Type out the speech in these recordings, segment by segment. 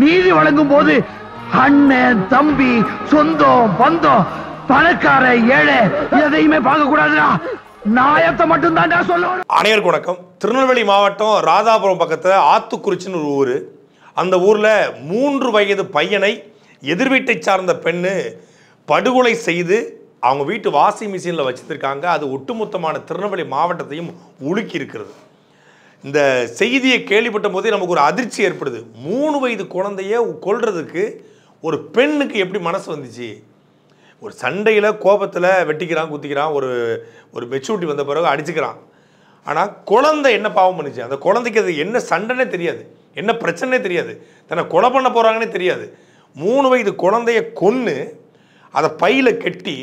நீதி வழங்கும் போது அண்ணன் தம்பி சொந்தம் பந்தம் பணக்கார ஏழை எதையுமே பார்க்க கூடாதுடா நாயத்தை தான் சொல்லணும் அனைவருக்கு வணக்கம் திருநெல்வேலி மாவட்டம் ராதாபுரம் பக்கத்தில் ஆத்துக்குறிச்சின்னு ஒரு ஊர் அந்த ஊரில் மூன்று வயது பையனை எதிர் வீட்டை சார்ந்த பெண்ணு படுகொலை செய்து அவங்க வீட்டு வாஷிங் மிஷினில் வச்சுருக்காங்க அது ஒட்டுமொத்தமான திருநெல்வேலி மாவட்டத்தையும் உலுக்கி இருக்கிறது இந்த செய்தியை கேள்விப்பட்ட போதே நமக்கு ஒரு அதிர்ச்சி ஏற்படுது மூணு வயது குழந்தைய கொள்றதுக்கு ஒரு பெண்ணுக்கு எப்படி மனசு வந்துச்சு ஒரு சண்டையில் கோபத்தில் வெட்டிக்கிறான் குத்திக்கிறான் ஒரு ஒரு மெச்சூரிட்டி வந்த பிறகு அடிச்சுக்கிறான் ஆனால் குழந்தை என்ன பாவம் பண்ணுச்சு அந்த குழந்தைக்கு அது என்ன சண்டைனே தெரியாது என்ன பிரச்சனை தெரியாது தன்னை கொலை பண்ண போகிறாங்கன்னே தெரியாது மூணு வயது குழந்தைய கொன்று அதை பையில் கட்டி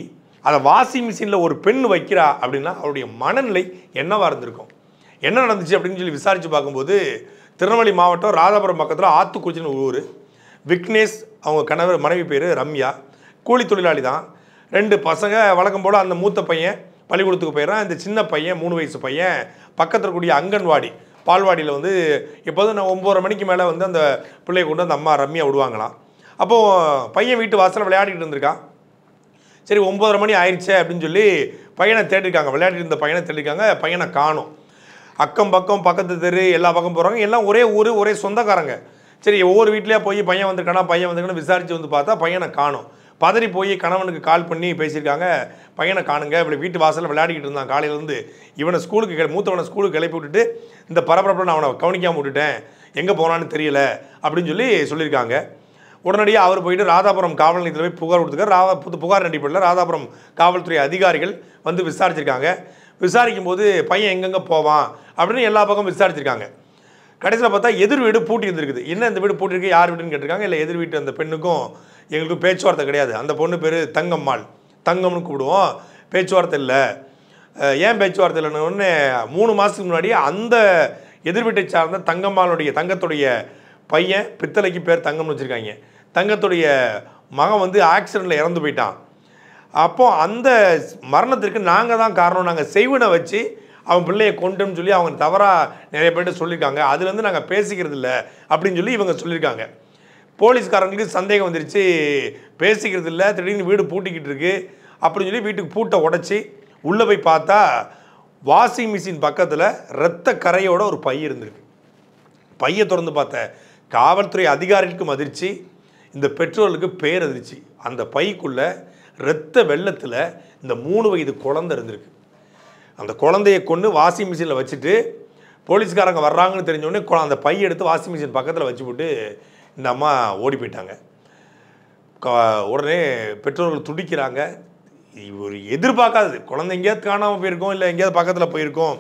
அதை வாஷிங் மிஷினில் ஒரு பெண் வைக்கிறா அப்படின்னா அவருடைய மனநிலை என்னவாக இருந்திருக்கும் என்ன நடந்துச்சு அப்படின்னு சொல்லி விசாரித்து பார்க்கும்போது திருநெல்வேலி மாவட்டம் ராதாபுரம் பக்கத்தில் ஆத்துக்குறிச்சின்னு ஒரு ஊர் விக்னேஷ் அவங்க கணவர் மனைவி பேர் ரம்யா கூலி தொழிலாளி தான் ரெண்டு பசங்க வழக்கம் போல் அந்த மூத்த பையன் பள்ளிக்கூடத்துக்கு போயிடறான் இந்த சின்ன பையன் மூணு வயசு பையன் பக்கத்தில் இருக்கக்கூடிய அங்கன்வாடி பால்வாடியில் வந்து எப்போதும் நான் ஒம்பது மணிக்கு மேலே வந்து அந்த பிள்ளையை கொண்டு அந்த அம்மா ரம்யா விடுவாங்களாம் அப்போது பையன் வீட்டு வாசலில் விளையாடிட்டு இருந்திருக்கான் சரி ஒம்பதரை மணி ஆயிடுச்சே அப்படின்னு சொல்லி பையனை தேடிருக்காங்க விளையாடிட்டு இருந்த பையனை தேடிருக்காங்க பையனை காணும் அக்கம் பக்கம் பக்கத்து தெரு எல்லா பக்கம் போகிறாங்க எல்லாம் ஒரே ஊர் ஒரே சொந்தக்காரங்க சரி ஒவ்வொரு வீட்லேயே போய் பையன் வந்திருக்கானா பையன் வந்திருக்கான்னு விசாரித்து வந்து பார்த்தா பையனை காணும் பதறி போய் கணவனுக்கு கால் பண்ணி பேசியிருக்காங்க பையனை காணுங்க இப்படி வீட்டு வாசலில் விளையாடிக்கிட்டு இருந்தான் காலையிலேருந்து இவனை ஸ்கூலுக்கு மூத்தவனை ஸ்கூலுக்கு கிளப்பி விட்டுட்டு இந்த பரபரப்பில் நான் அவனை கவனிக்காமல் விட்டுட்டேன் எங்கே போனான்னு தெரியல அப்படின்னு சொல்லி சொல்லியிருக்காங்க உடனடியாக அவர் போயிட்டு ராதாபுரம் காவல் நிலையத்தில் போய் புகார் கொடுத்துருக்காரு ராதா புகார் நடிப்பில் ராதாபுரம் காவல்துறை அதிகாரிகள் வந்து விசாரிச்சிருக்காங்க விசாரிக்கும் போது பையன் எங்கெங்கே போவான் அப்படின்னு எல்லா பக்கமும் விசாரிச்சிருக்காங்க கடைசியில் பார்த்தா எதிர் வீடு பூட்டி இருந்திருக்குது என்ன இந்த வீடு பூட்டிருக்கு யார் வீடுன்னு கேட்டிருக்காங்க இல்லை எதிர் வீட்டு அந்த பெண்ணுக்கும் எங்களுக்கும் பேச்சுவார்த்தை கிடையாது அந்த பொண்ணு பேர் தங்கம்மாள் தங்கம்னு கூப்பிடுவோம் பேச்சுவார்த்தை இல்லை ஏன் பேச்சுவார்த்தை இல்லைன்னு மூணு மாதத்துக்கு முன்னாடி அந்த எதிர் வீட்டை சார்ந்த தங்கம்மாளுடைய தங்கத்துடைய பையன் பித்தளைக்கு பேர் தங்கம்னு வச்சுருக்காங்க தங்கத்துடைய மகன் வந்து ஆக்சிடெண்ட்டில் இறந்து போயிட்டான் அப்போது அந்த மரணத்திற்கு நாங்கள் தான் காரணம் நாங்கள் செய்வனை வச்சு அவன் பிள்ளையை கொண்டுன்னு சொல்லி அவங்க தவறாக நிறைய பேர்ட்டு சொல்லியிருக்காங்க அதுலேருந்து நாங்கள் பேசிக்கிறது இல்லை அப்படின்னு சொல்லி இவங்க சொல்லியிருக்காங்க போலீஸ்காரங்களுக்கு சந்தேகம் வந்துருச்சு பேசிக்கிறது இல்லை திடீர்னு வீடு பூட்டிக்கிட்டு இருக்கு அப்படின்னு சொல்லி வீட்டுக்கு பூட்டை உடச்சி உள்ளே போய் பார்த்தா வாஷிங் மிஷின் பக்கத்தில் இரத்த கரையோட ஒரு பை இருந்திருக்கு பையை திறந்து பார்த்த காவல்துறை அதிகாரிகளுக்கும் அதிர்ச்சி இந்த பெற்றோர்களுக்கு பேர் அதிர்ச்சி அந்த பைக்குள்ளே ரத்த வெள்ளத்தில் இந்த மூணு வயது குழந்தை இருந்திருக்கு அந்த குழந்தையை கொண்டு வாஷிங் மிஷினில் வச்சுட்டு போலீஸ்காரங்க வர்றாங்கன்னு தெரிஞ்சோடனே அந்த பையை எடுத்து வாஷிங் மிஷின் பக்கத்தில் வச்சு போட்டு இந்த அம்மா ஓடி போயிட்டாங்க உடனே பெற்றோர்கள் துடிக்கிறாங்க ஒரு எதிர்பார்க்காதது குழந்தை எங்கேயாவது காணாமல் போயிருக்கோம் இல்லை எங்கேயாவது பக்கத்தில் போயிருக்கோம்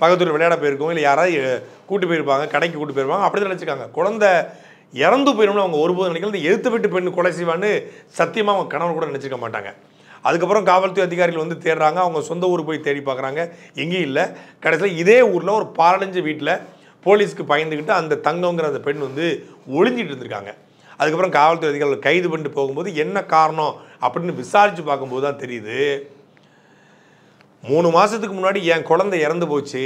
பக்கத்தில் விளையாட போயிருக்கோம் இல்லை யாராவது கூட்டு போயிருப்பாங்க கடைக்கு கூட்டு போயிருப்பாங்க அப்படி தான் நினச்சிக்காங்க குழந்தை இறந்து போயிடும் அவங்க ஒருபோது நினைக்கிறது எழுத்து விட்டு பெண் கொலை செய்வான்னு சத்தியமாக அவங்க கணவன் கூட நினச்சிருக்க மாட்டாங்க அதுக்கப்புறம் காவல்துறை அதிகாரிகள் வந்து தேடுறாங்க அவங்க சொந்த ஊர் போய் தேடி பார்க்குறாங்க எங்கேயும் இல்லை கடைசியில் இதே ஊரில் ஒரு பாலடைஞ்ச வீட்டில் போலீஸ்க்கு பயந்துக்கிட்டு அந்த தங்கங்கிற அந்த பெண் வந்து ஒளிஞ்சிட்டு இருந்திருக்காங்க அதுக்கப்புறம் காவல்துறை அதிகாரிகள் கைது பண்ணிட்டு போகும்போது என்ன காரணம் அப்படின்னு விசாரித்து பார்க்கும்போது தான் தெரியுது மூணு மாதத்துக்கு முன்னாடி என் குழந்தை இறந்து போச்சு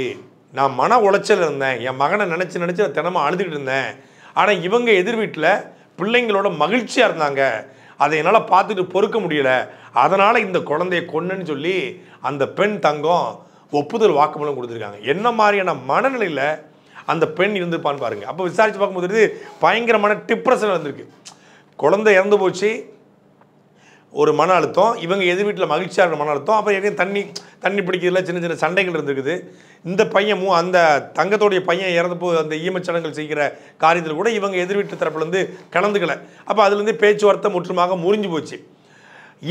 நான் மன உளைச்சல் இருந்தேன் என் மகனை நினச்சி நினச்சி தினமும் அழுதுகிட்டு இருந்தேன் ஆனால் இவங்க எதிர் வீட்டில் பிள்ளைங்களோட மகிழ்ச்சியாக இருந்தாங்க அதை என்னால் பார்த்துட்டு பொறுக்க முடியலை அதனால் இந்த குழந்தைய கொண்டுன்னு சொல்லி அந்த பெண் தங்கம் ஒப்புதல் வாக்குமூலம் கொடுத்துருக்காங்க என்ன மாதிரியான மனநிலையில் அந்த பெண் இருந்திருப்பான்னு பாருங்கள் அப்போ விசாரித்து பார்க்கும்போது பயங்கரமான டிப்ரெஷன் வந்திருக்கு குழந்தை இறந்து போச்சு ஒரு மன அழுத்தம் இவங்க எதிர் வீட்டில் மகிழ்ச்சியாக இருக்கிற மன அழுத்தம் அப்புறம் எங்கேயும் தண்ணி தண்ணி பிடிக்கிறதுல சின்ன சின்ன சண்டைகள் இருந்துருக்குது இந்த பையமும் அந்த தங்கத்தோடைய பையன் இறந்து போ அந்த ஈமச்சடங்கள் செய்கிற காரியத்தில் கூட இவங்க எதிர் வீட்டு தரப்புலேருந்து கலந்துக்கலை அப்போ அதுலேருந்து பேச்சுவார்த்தை முற்றுமாக முறிஞ்சு போச்சு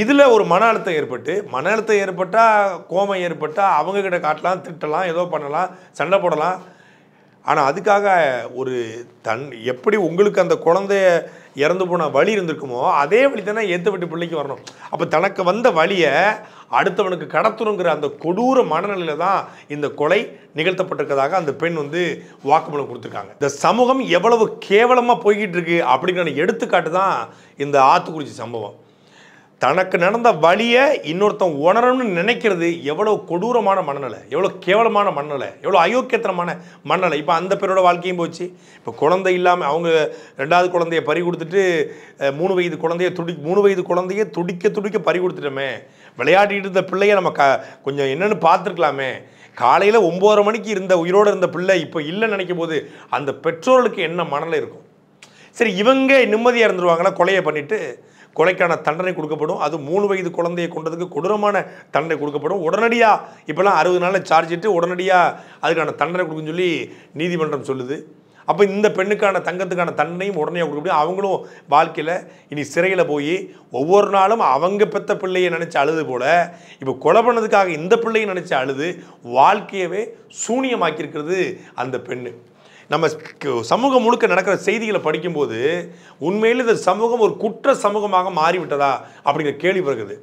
இதில் ஒரு மன அழுத்தம் ஏற்பட்டு மன அழுத்தம் ஏற்பட்டால் கோமம் ஏற்பட்டால் அவங்கக்கிட்ட காட்டலாம் திட்டலாம் ஏதோ பண்ணலாம் சண்டை போடலாம் ஆனால் அதுக்காக ஒரு தன் எப்படி உங்களுக்கு அந்த குழந்தைய இறந்து போன வழி இருந்திருக்குமோ அதே வழி தானே ஏற்றுப்பட்டு பிள்ளைக்கு வரணும் அப்போ தனக்கு வந்த வழியை அடுத்தவனுக்கு கடத்தணுங்கிற அந்த கொடூர மனநிலையில் தான் இந்த கொலை நிகழ்த்தப்பட்டிருக்கதாக அந்த பெண் வந்து வாக்குமூலம் கொடுத்துருக்காங்க இந்த சமூகம் எவ்வளவு கேவலமாக போய்கிட்டு இருக்கு அப்படிங்கிற எடுத்துக்காட்டு தான் இந்த ஆத்துக்குறிச்சி சம்பவம் தனக்கு நடந்த வழியை இன்னொருத்தன் உணரணும்னு நினைக்கிறது எவ்வளோ கொடூரமான மனநிலை எவ்வளோ கேவலமான மனநிலை எவ்வளோ அயோக்கியத்தனமான மனநிலை இப்போ அந்த பேரோட வாழ்க்கையும் போச்சு இப்போ குழந்தை இல்லாமல் அவங்க ரெண்டாவது குழந்தைய பறி கொடுத்துட்டு மூணு வயது குழந்தைய துடி மூணு வயது குழந்தைய துடிக்க துடிக்க பறி கொடுத்துட்டோமே விளையாடிட்டு இருந்த பிள்ளைய நம்ம க கொஞ்சம் என்னென்னு பார்த்துருக்கலாமே காலையில் ஒம்போதரை மணிக்கு இருந்த உயிரோடு இருந்த பிள்ளை இப்போ இல்லைன்னு நினைக்கும் போது அந்த பெற்றோர்களுக்கு என்ன மனநிலை இருக்கும் சரி இவங்க நிம்மதியாக இருந்துருவாங்கன்னா கொலையை பண்ணிவிட்டு கொலைக்கான தண்டனை கொடுக்கப்படும் அது மூணு வயது குழந்தையை கொண்டதுக்கு கொடூரமான தண்டனை கொடுக்கப்படும் உடனடியாக இப்போலாம் அறுபது நாளில் சார்ஜ் இட்டு உடனடியாக அதுக்கான தண்டனை கொடுக்குன்னு சொல்லி நீதிமன்றம் சொல்லுது அப்போ இந்த பெண்ணுக்கான தங்கத்துக்கான தண்டனையும் உடனே கொடுக்க முடியும் அவங்களும் வாழ்க்கையில் இனி சிறையில் போய் ஒவ்வொரு நாளும் அவங்க பெற்ற பிள்ளையை நினச்சி அழுது போல் இப்போ கொலை பண்ணதுக்காக இந்த பிள்ளையை நினச்சி அழுது வாழ்க்கையவே சூனியமாக்கியிருக்கிறது அந்த பெண்ணு நம்ம சமூகம் முழுக்க நடக்கிற செய்திகளை படிக்கும்போது உண்மையில் இந்த சமூகம் ஒரு குற்ற சமூகமாக மாறிவிட்டதா அப்படிங்கிற கேள்வி வருகிறது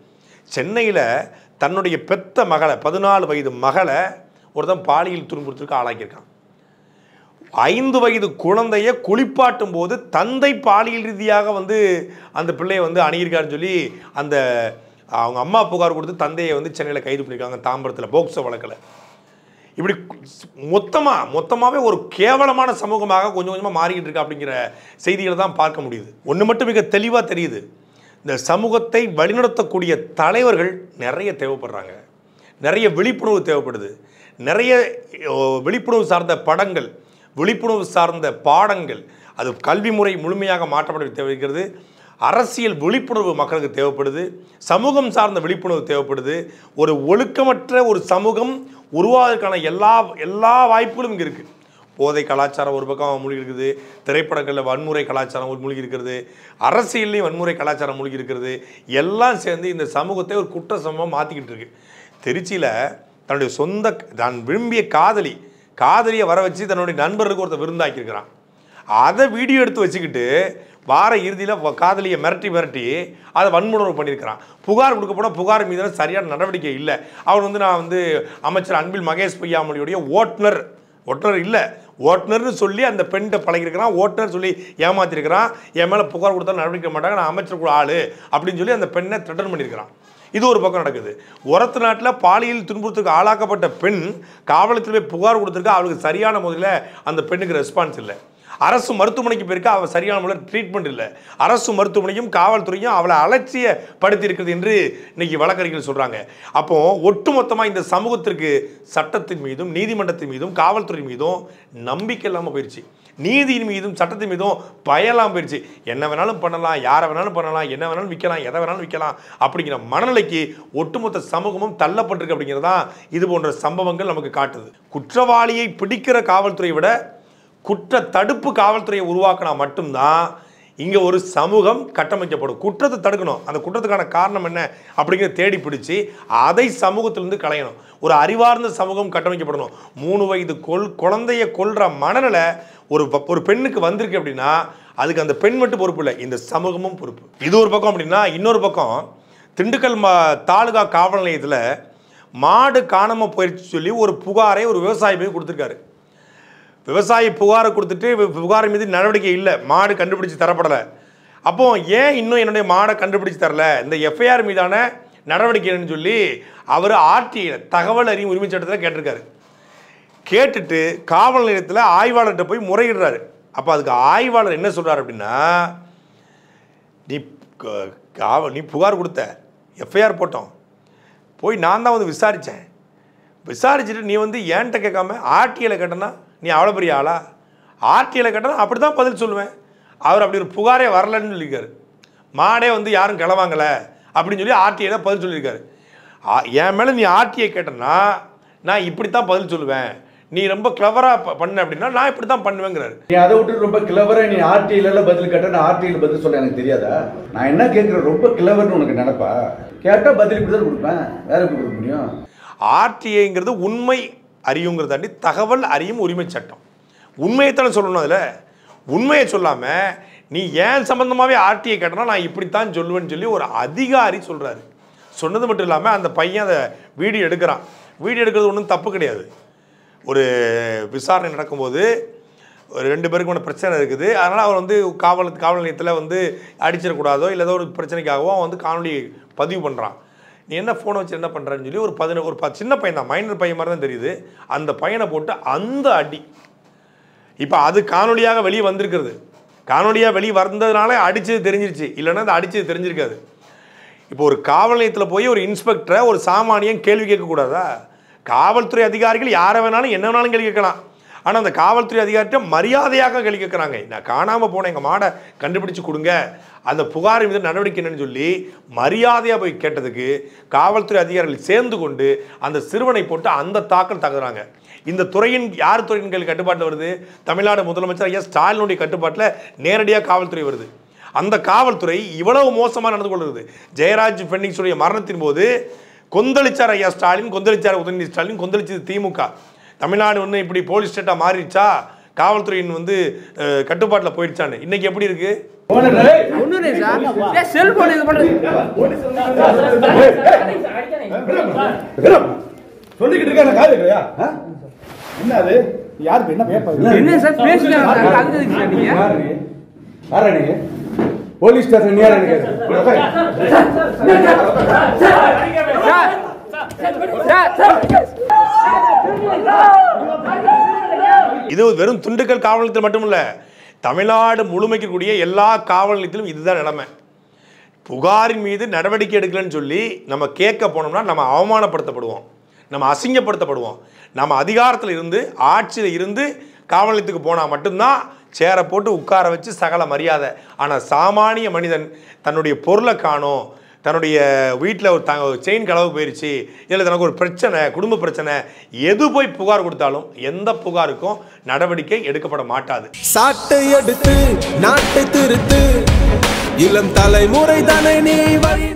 சென்னையில் தன்னுடைய பெத்த மகளை பதினாலு வயது மகளை ஒருத்தன் பாலியல் துன்புறுத்திற்கு ஆளாக்கியிருக்கான் ஐந்து வயது குழந்தைய குளிப்பாட்டும் போது தந்தை பாலியல் ரீதியாக வந்து அந்த பிள்ளையை வந்து அணுகியிருக்காருன்னு சொல்லி அந்த அவங்க அம்மா புகார் கொடுத்து தந்தையை வந்து சென்னையில் கைது பண்ணியிருக்காங்க தாம்பரத்தில் போக்சோ வழக்கில் இப்படி மொத்தமாக மொத்தமாகவே ஒரு கேவலமான சமூகமாக கொஞ்சம் கொஞ்சமாக மாறிக்கிட்டு இருக்கு அப்படிங்கிற செய்திகளை தான் பார்க்க முடியுது ஒன்று மட்டும் மிக தெளிவாக தெரியுது இந்த சமூகத்தை வழிநடத்தக்கூடிய தலைவர்கள் நிறைய தேவைப்படுறாங்க நிறைய விழிப்புணர்வு தேவைப்படுது நிறைய விழிப்புணர்வு சார்ந்த படங்கள் விழிப்புணர்வு சார்ந்த பாடங்கள் அது கல்வி முறை முழுமையாக மாற்றப்பட தேவைக்கிறது அரசியல் விழிப்புணர்வு மக்களுக்கு தேவைப்படுது சமூகம் சார்ந்த விழிப்புணர்வு தேவைப்படுது ஒரு ஒழுக்கமற்ற ஒரு சமூகம் உருவாவதற்கான எல்லா எல்லா வாய்ப்புகளும் இங்கே இருக்குது போதை கலாச்சாரம் ஒரு பக்கம் மூழ்கி இருக்குது திரைப்படங்களில் வன்முறை கலாச்சாரம் ஒரு மூழ்கி இருக்கிறது அரசியல்லையும் வன்முறை கலாச்சாரம் மூழ்கி இருக்கிறது எல்லாம் சேர்ந்து இந்த சமூகத்தை ஒரு குற்ற சமமாக மாற்றிக்கிட்டு இருக்கு திருச்சியில் தன்னுடைய சொந்த தான் விரும்பிய காதலி காதலியை வர வச்சு தன்னுடைய நண்பர்களுக்கு ஒருத்தர் விருந்தாக்கியிருக்கிறான் அதை வீடியோ எடுத்து வச்சுக்கிட்டு வார இறுதியில் காதலியை மிரட்டி மிரட்டி அதை வன்முணர்வு பண்ணியிருக்கிறான் புகார் கொடுக்க போனால் புகார் மீதான சரியான நடவடிக்கை இல்லை அவர் வந்து நான் வந்து அமைச்சர் அன்பில் மகேஷ் பொய்யாமொழியுடைய ஓட்டுநர் ஓட்டுநர் இல்லை ஓட்டுநர்னு சொல்லி அந்த பெண்கிட்ட பழகிருக்கிறான் ஓட்டுநர் சொல்லி ஏமாத்திருக்கிறான் என் மேலே புகார் கொடுத்தா நடவடிக்கை மாட்டாங்க நான் அமைச்சர் கூட ஆள் அப்படின்னு சொல்லி அந்த பெண்ணை த்ரெட்டன் பண்ணியிருக்கிறான் இது ஒரு பக்கம் நடக்குது உரத்து நாட்டில் பாலியல் துன்புறுத்துக்கு ஆளாக்கப்பட்ட பெண் காவலத்தில் போய் புகார் கொடுத்துருக்கா அவளுக்கு சரியான முதலில் அந்த பெண்ணுக்கு ரெஸ்பான்ஸ் இல்லை அரசு மருத்துவமனைக்கு போயிருக்கா அவள் சரியான முறையில் ட்ரீட்மெண்ட் இல்லை அரசு மருத்துவமனையும் காவல்துறையும் அவளை அலட்சியப்படுத்தி என்று இன்னைக்கு வழக்கறிஞர்கள் சொல்கிறாங்க அப்போ ஒட்டுமொத்தமாக இந்த சமூகத்திற்கு சட்டத்தின் மீதும் நீதிமன்றத்தின் மீதும் காவல்துறை மீதும் நம்பிக்கை இல்லாமல் போயிடுச்சு நீதியின் மீதும் சட்டத்தின் மீதும் பயலாம் போயிடுச்சு என்ன வேணாலும் பண்ணலாம் யாரை வேணாலும் பண்ணலாம் என்ன வேணாலும் விற்கலாம் எதை வேணாலும் விற்கலாம் அப்படிங்கிற மனநிலைக்கு ஒட்டுமொத்த சமூகமும் தள்ளப்பட்டிருக்கு அப்படிங்கிறதான் இது போன்ற சம்பவங்கள் நமக்கு காட்டுது குற்றவாளியை பிடிக்கிற காவல்துறையை விட குற்ற தடுப்பு காவல்துறையை உருவாக்கினா மட்டும்தான் இங்கே ஒரு சமூகம் கட்டமைக்கப்படும் குற்றத்தை தடுக்கணும் அந்த குற்றத்துக்கான காரணம் என்ன அப்படிங்கிறத தேடி பிடிச்சி அதை சமூகத்திலிருந்து களையணும் ஒரு அறிவார்ந்த சமூகம் கட்டமைக்கப்படணும் மூணு வயது கொல் குழந்தைய கொள்கிற மனநிலை ஒரு ஒரு பெண்ணுக்கு வந்திருக்கு அப்படின்னா அதுக்கு அந்த பெண் மட்டும் பொறுப்பு இல்லை இந்த சமூகமும் பொறுப்பு இது ஒரு பக்கம் அப்படின்னா இன்னொரு பக்கம் திண்டுக்கல் மா தாலுகா காவல் நிலையத்தில் மாடு காணாமல் போயிடுச்சு சொல்லி ஒரு புகாரை ஒரு விவசாயி போய் கொடுத்துருக்காரு விவசாயி புகாரை கொடுத்துட்டு புகார் மீது நடவடிக்கை இல்லை மாடு கண்டுபிடிச்சு தரப்படலை அப்போது ஏன் இன்னும் என்னுடைய மாடை கண்டுபிடிச்சு தரல இந்த எஃப்ஐஆர் மீதான நடவடிக்கைன்னு சொல்லி அவர் ஆர்டிஐயில் தகவல் அறியும் உரிமை சட்டத்தில் கேட்டிருக்காரு கேட்டுட்டு காவல் நிலையத்தில் ஆய்வாளர்கிட்ட போய் முறையிடுறாரு அப்போ அதுக்கு ஆய்வாளர் என்ன சொல்கிறார் அப்படின்னா நீ காவல் நீ புகார் கொடுத்த எஃப்ஐஆர் போட்டோம் போய் நான் தான் வந்து விசாரித்தேன் விசாரிச்சுட்டு நீ வந்து ஏன்ட்ட கேட்காம ஆர்டியில் கேட்டேன்னா நீ அவ்வளோ பெரிய ஆளா ஆர்டியில் கேட்டால் அப்படி தான் பதில் சொல்லுவேன் அவர் அப்படி ஒரு புகாரே வரலன்னு சொல்லியிருக்காரு மாடே வந்து யாரும் கிளவாங்கலை அப்படின்னு சொல்லி தான் பதில் சொல்லியிருக்காரு என் மேலே நீ ஆர்டிஐ கேட்டனா நான் இப்படி தான் பதில் சொல்லுவேன் நீ ரொம்ப கிளவரா பண்ண அப்படின்னா நான் இப்படி தான் பண்ணுவேங்கிறாரு நீ அதை விட்டு ரொம்ப கிளவரா நீ ஆர்டிஐல பதில் கேட்ட ஆர்டியில் ஆர்டிஐல பதில் சொல்ல எனக்கு தெரியாதா நான் என்ன கேட்குறேன் ரொம்ப கிளவர்னு உனக்கு நினைப்பா கேட்டால் பதில் இப்படி தான் கொடுப்பேன் வேற எப்படி கொடுக்க முடியும் ஆர்டிஐங்கிறது உண்மை அறியுங்கிறதாண்டி தகவல் அறியும் உரிமை சட்டம் உண்மையைத்தானே சொல்லணும் அதில் உண்மையை சொல்லாமல் நீ ஏன் சம்மந்தமாகவே ஆர்டிஐ கேட்டனா நான் இப்படித்தான் சொல்லுவேன்னு சொல்லி ஒரு அதிகாரி சொல்கிறாரு சொன்னது மட்டும் இல்லாமல் அந்த பையன் அதை வீடியோ எடுக்கிறான் வீடியோ எடுக்கிறது ஒன்றும் தப்பு கிடையாது ஒரு விசாரணை நடக்கும்போது ஒரு ரெண்டு பேருக்கு ஒன்று பிரச்சனை இருக்குது அதனால் அவர் வந்து காவல் காவல் நிலையத்தில் வந்து அடிச்சிடக்கூடாதோ இல்லை ஏதோ ஒரு பிரச்சனைக்காகவோ அவன் வந்து காணொலி பதிவு பண்ணுறான் நீ என்ன ஃபோனை வச்சு என்ன பண்ணுறன்னு சொல்லி ஒரு பதின ஒரு ப சின்ன பையன் தான் மைனர் பையன் மாதிரி தான் தெரியுது அந்த பையனை போட்டு அந்த அடி இப்போ அது காணொலியாக வெளியே வந்திருக்கிறது காணொலியாக வெளியே வந்ததுனால அடித்தது தெரிஞ்சிருச்சு இல்லைன்னா அது அடித்தது தெரிஞ்சிருக்காது இப்போ ஒரு காவல் நிலையத்தில் போய் ஒரு இன்ஸ்பெக்டரை ஒரு சாமானியம் கேள்வி கேட்கக்கூடாதா காவல்துறை அதிகாரிகள் யாரை வேணாலும் என்ன வேணாலும் கேள்வி கேட்கலாம் ஆனால் அந்த காவல்துறை அதிகாரிகிட்ட மரியாதையாக கேள்வி நான் காணாமல் போனேன் எங்கள் மாடை கண்டுபிடிச்சு கொடுங்க அந்த புகார் மீது நடவடிக்கை என்னன்னு சொல்லி மரியாதையாக போய் கேட்டதுக்கு காவல்துறை அதிகாரிகள் சேர்ந்து கொண்டு அந்த சிறுவனை போட்டு அந்த தாக்கல் தாக்குறாங்க இந்த துறையின் யார் துறையின் கையில் கட்டுப்பாட்டில் வருது தமிழ்நாடு முதலமைச்சர் ஐயா ஸ்டாலினுடைய கட்டுப்பாட்டில் நேரடியாக காவல்துறை வருது அந்த காவல்துறை இவ்வளவு மோசமாக நடந்து கொள்கிறது ஜெயராஜ் பெண்ணிக்ஸுடைய மரணத்தின் போது கொந்தளிச்சார் ஐயா ஸ்டாலின் கொந்தளிச்சார் உதயநிதி ஸ்டாலின் கொந்தளிச்சது திமுக தமிழ்நாடு ஒன்று இப்படி போலீஸ் ஸ்டேட்டாக மாறிடுச்சா காவல்துறையின் வந்து கட்டுப்பாட்டில் போயிடுச்சான்னு இன்னைக்கு எப்படி இருக்கு சொல்லிக்கிட்டு காது இல்லையா என்ன அது யாருக்கு என்ன என்ன சார் பேசுங்க போலீஸ் ஸ்டேஷன் இது வெறும் துண்டுக்கல் காவல் நிலையத்தில் மட்டுமல்ல தமிழ்நாடு முழுமைக்கக்கூடிய எல்லா காவல் நிலையத்திலும் இதுதான் நிலைமை புகாரின் மீது நடவடிக்கை எடுக்கலன்னு சொல்லி நம்ம கேட்க போனோம்னா நம்ம அவமானப்படுத்தப்படுவோம் நம்ம அசிங்கப்படுத்தப்படுவோம் நம்ம அதிகாரத்தில் இருந்து ஆட்சியில் இருந்து காவல் நிலையத்துக்கு போனால் மட்டும்தான் சேரை போட்டு உட்கார வச்சு சகல மரியாதை ஆனால் சாமானிய மனிதன் தன்னுடைய பொருளை காணும் தன்னுடைய வீட்டில் ஒரு தாங்க செயின் கலவு போயிடுச்சு இதில் தனக்கு ஒரு பிரச்சனை குடும்ப பிரச்சனை எது போய் புகார் கொடுத்தாலும் எந்த புகாருக்கும் நடவடிக்கை எடுக்கப்பட மாட்டாது சாட்டை எடுத்து நாட்டை திருத்து இளம் தலைமுறை தானே நீ